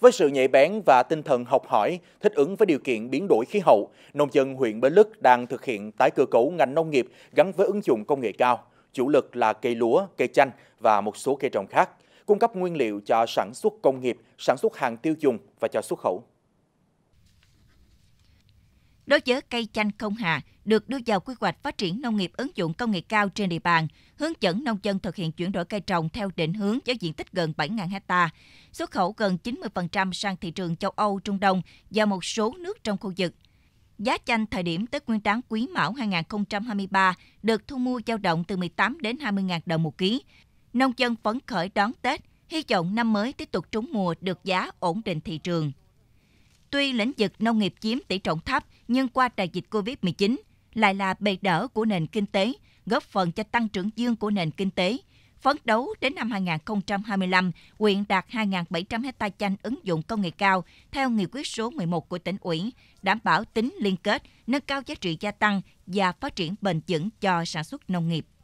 Với sự nhạy bén và tinh thần học hỏi, thích ứng với điều kiện biến đổi khí hậu, nông dân huyện Bến Lức đang thực hiện tái cơ cấu ngành nông nghiệp gắn với ứng dụng công nghệ cao, chủ lực là cây lúa, cây chanh và một số cây trồng khác, cung cấp nguyên liệu cho sản xuất công nghiệp, sản xuất hàng tiêu dùng và cho xuất khẩu. Đối với cây chanh không hạ được đưa vào quy hoạch phát triển nông nghiệp ứng dụng công nghệ cao trên địa bàn, hướng dẫn nông dân thực hiện chuyển đổi cây trồng theo định hướng với diện tích gần 7.000 hecta, xuất khẩu gần 90% sang thị trường châu Âu, Trung Đông và một số nước trong khu vực. Giá chanh thời điểm Tết Nguyên đán Quý Mão 2023 được thu mua dao động từ 18 đến 20 000 đồng một ký. Nông dân phấn khởi đón Tết, hy vọng năm mới tiếp tục trúng mùa được giá ổn định thị trường. Tuy lĩnh vực nông nghiệp chiếm tỷ trọng thấp nhưng qua đại dịch Covid-19 lại là bề đỡ của nền kinh tế, góp phần cho tăng trưởng dương của nền kinh tế. Phấn đấu đến năm 2025, huyện đạt 2.700 hecta chanh ứng dụng công nghệ cao theo nghị quyết số 11 của tỉnh ủy, đảm bảo tính liên kết, nâng cao giá trị gia tăng và phát triển bền vững cho sản xuất nông nghiệp.